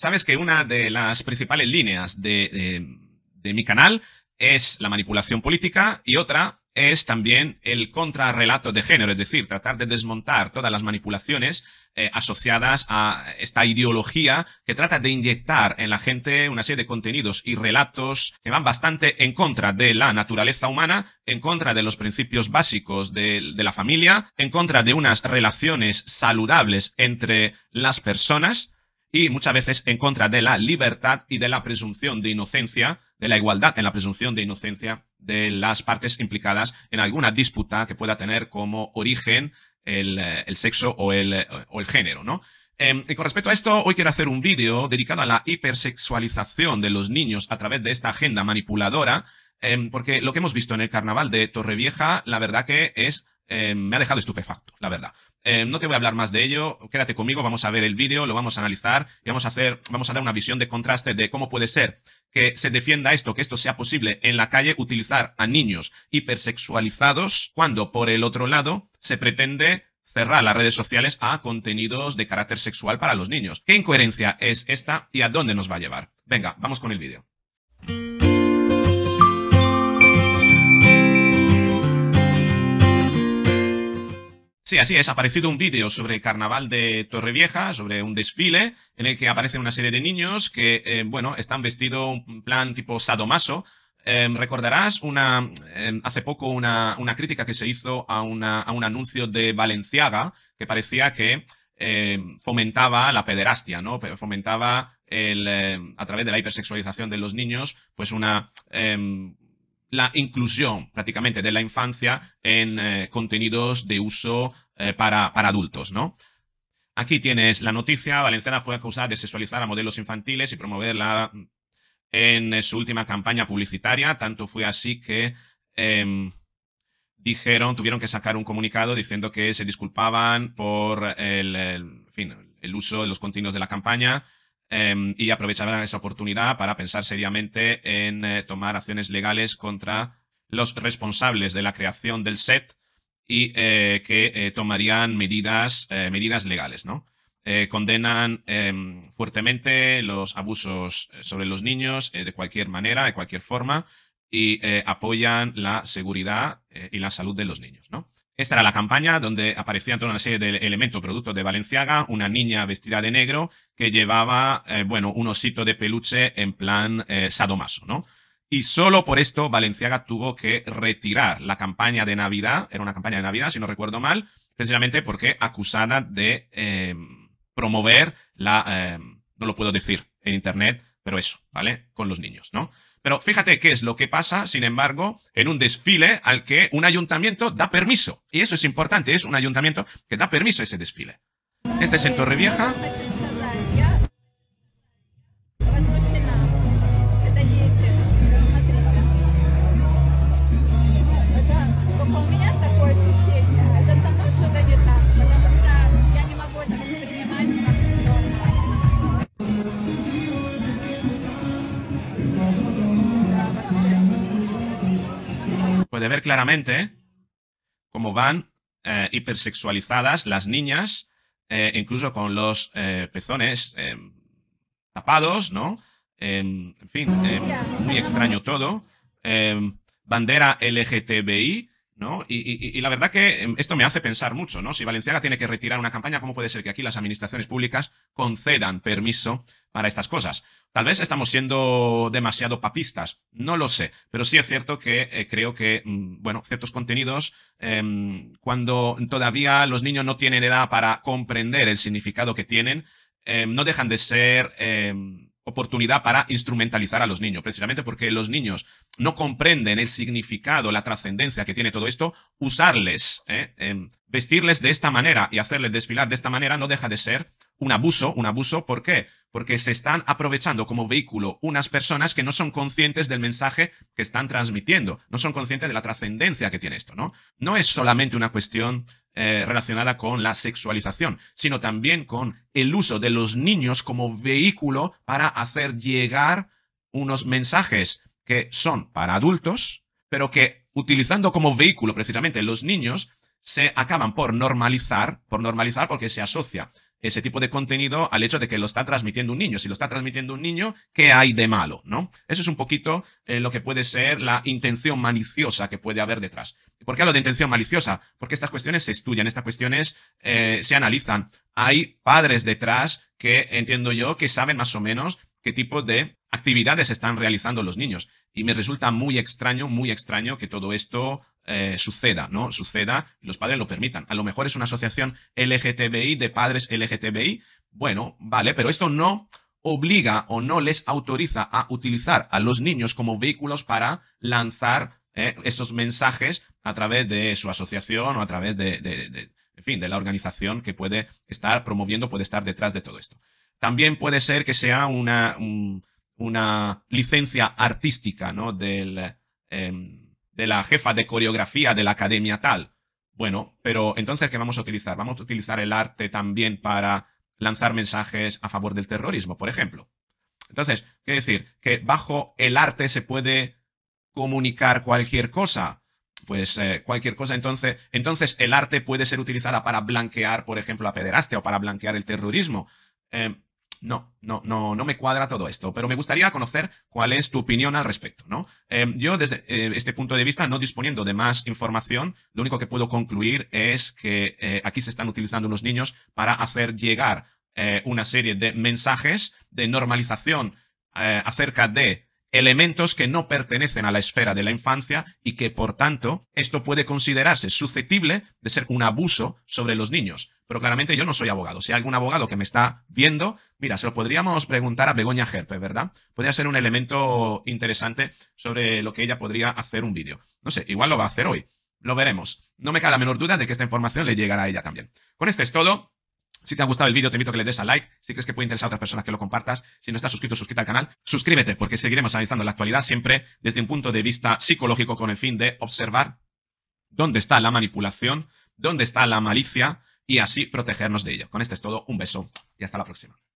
Sabes que una de las principales líneas de, mi canal es la manipulación política y otra es también el contrarrelato de género, es decir, tratar de desmontar todas las manipulaciones eh, asociadas a esta ideología que trata de inyectar en la gente una serie de contenidos y relatos que van bastante en contra de la naturaleza humana, en contra de los principios básicos de la familia, en contra de unas relaciones saludables entre las personas y muchas veces en contra de la libertad y de la presunción de inocencia, de la igualdad en la presunción de inocencia de las partes implicadas en alguna disputa que pueda tener como origen el, eh, sexo eh, o el, género, ¿no? Em, y con respecto a esto, hoy quiero hacer un vídeo dedicado a la hipersexualización de los niños a través de esta agenda manipuladora, em, porque lo que hemos visto en el carnaval de Torrevieja, la verdad que es, em, me ha dejado estupefacto, la verdad. Eh, no te voy a hablar más de ello, quédate conmigo, vamos a ver el vídeo, lo vamos a analizar y vamos a hacer, vamos a dar una visión de contraste de cómo puede ser que se defienda esto, que esto sea posible en la calle utilizar a niños hipersexualizados cuando por el otro lado se pretende cerrar las redes sociales a contenidos de carácter sexual para los niños. ¿Qué incoherencia es esta y a dónde nos va a llevar? Venga, vamos con el vídeo. Sí, así es. Ha aparecido un vídeo sobre el carnaval de Torrevieja, sobre un desfile en el que aparecen una serie de niños que, eh, bueno, están vestidos un plan tipo sadomaso. Em, recordarás una, em, hace poco una, crítica que se hizo a, un anuncio de Valenciaga que parecía que em, fomentaba la pederastia, ¿no? Fomentaba el, a través de la hipersexualización de los niños, pues una la inclusión prácticamente de la infancia en eh, contenidos de uso eh, para, para, adultos, ¿no? Aquí tienes la noticia, Valenciana fue acusada de sexualizar a modelos infantiles y promoverla en eh, su última campaña publicitaria, tanto fue así que em, dijeron, tuvieron que sacar un comunicado diciendo que se disculpaban por el, el uso de los contenidos de la campaña, Em, y aprovecharán esa oportunidad para pensar seriamente en eh, tomar acciones legales contra los responsables de la creación del set y eh, que eh, tomarían medidas, medidas legales, ¿no? condenan em, fuertemente los abusos sobre los niños de cualquier manera, de cualquier forma, y apoyan la seguridad y la salud de los niños, ¿no? Esta era la campaña donde aparecían toda una serie de elementos, productos de Valenciaga, una niña vestida de negro que llevaba, eh, bueno, un osito de peluche en plan eh, sadomaso, ¿no? Y solo por esto Valenciaga tuvo que retirar la campaña de Navidad, era una campaña de Navidad, si no recuerdo mal, precisamente porque acusada de eh, promover la, no lo puedo decir en Internet, pero eso, ¿vale? Con los niños, ¿no? Pero fíjate qué es lo que pasa, sin embargo, en un desfile al que un ayuntamiento da permiso. Y eso es importante, es un ayuntamiento que da permiso a ese desfile. Este es en Torrevieja, puede ver claramente cómo van eh, hipersexualizadas las niñas, eh, incluso con los eh, pezones em, tapados, ¿no? Em, en fin, em, muy extraño todo. bandera LGTBI, ¿no? Y, y, la verdad que esto me hace pensar mucho, ¿no? Si Valenciaga tiene que retirar una campaña, ¿cómo puede ser que aquí las administraciones públicas concedan permiso para estas cosas. Tal vez estamos siendo demasiado papistas, no lo sé, pero sí es cierto que eh, creo que, mm, bueno, ciertos contenidos, em, cuando todavía los niños no tienen edad para comprender el significado que tienen, em, no dejan de ser em, oportunidad para instrumentalizar a los niños, precisamente porque los niños no comprenden el significado, la trascendencia que tiene todo esto, usarles, eh, vestirles de esta manera y hacerles desfilar de esta manera no deja de ser un abuso, un abuso, ¿por qué? Porque se están aprovechando como vehículo unas personas que no son conscientes del mensaje que están transmitiendo, no son conscientes de la trascendencia que tiene esto, ¿no? No es solamente una cuestión eh, relacionada con la sexualización, sino también con el uso de los niños como vehículo para hacer llegar unos mensajes que son para adultos, pero que utilizando como vehículo precisamente los niños, se acaban por normalizar, por normalizar porque se asocia ese tipo de contenido al hecho de que lo está transmitiendo un niño. Si lo está transmitiendo un niño, ¿qué hay de malo? ¿no? Eso es un poquito eh, lo que puede ser la intención maliciosa que puede haber detrás. ¿Por qué hablo de intención maliciosa? Porque estas cuestiones se estudian, estas cuestiones eh, se analizan. Hay padres detrás que entiendo yo que saben más o menos qué tipo de actividades están realizando los niños. Y me resulta muy extraño, muy extraño que todo esto eh, suceda, ¿no? Suceda los padres lo permitan. A lo mejor es una asociación LGTBI de padres LGTBI. Bueno, vale, pero esto no obliga o no les autoriza a utilizar a los niños como vehículos para lanzar eh, esos mensajes a través de su asociación o a través de, de, en fin, de la organización que puede estar promoviendo, puede estar detrás de todo esto. También puede ser que sea una, una licencia artística, ¿no? Del, em, de la jefa de coreografía de la academia tal. Bueno, pero entonces, ¿qué vamos a utilizar? Vamos a utilizar el arte también para lanzar mensajes a favor del terrorismo, por ejemplo. Entonces, ¿qué decir? Que bajo el arte se puede comunicar cualquier cosa. Pues eh, cualquier cosa, entonces, entonces el arte puede ser utilizada para blanquear, por ejemplo, a pederastia o para blanquear el terrorismo. Em, no, no, no, no me cuadra todo esto, pero me gustaría conocer cuál es tu opinión al respecto, ¿no? Eh, yo desde eh, este punto de vista, no disponiendo de más información, lo único que puedo concluir es que eh, aquí se están utilizando unos niños para hacer llegar una serie de mensajes de normalización acerca de elementos que no pertenecen a la esfera de la infancia y que, por tanto, esto puede considerarse susceptible de ser un abuso sobre los niños. Pero claramente yo no soy abogado. Si hay algún abogado que me está viendo, mira, se lo podríamos preguntar a Begoña Gerpe, ¿verdad? Podría ser un elemento interesante sobre lo que ella podría hacer un vídeo. No sé, igual lo va a hacer hoy. Lo veremos. No me cae la menor duda de que esta información le llegará a ella también. Con esto es todo. Si te ha gustado el vídeo, te invito a que le des a like. Si crees que puede interesar a otras personas, que lo compartas. Si no estás suscrito, suscríbete al canal. Suscríbete, porque seguiremos analizando la actualidad siempre desde un punto de vista psicológico con el fin de observar dónde está la manipulación, dónde está la malicia y así protegernos de ello. Con esto es todo. Un beso y hasta la próxima.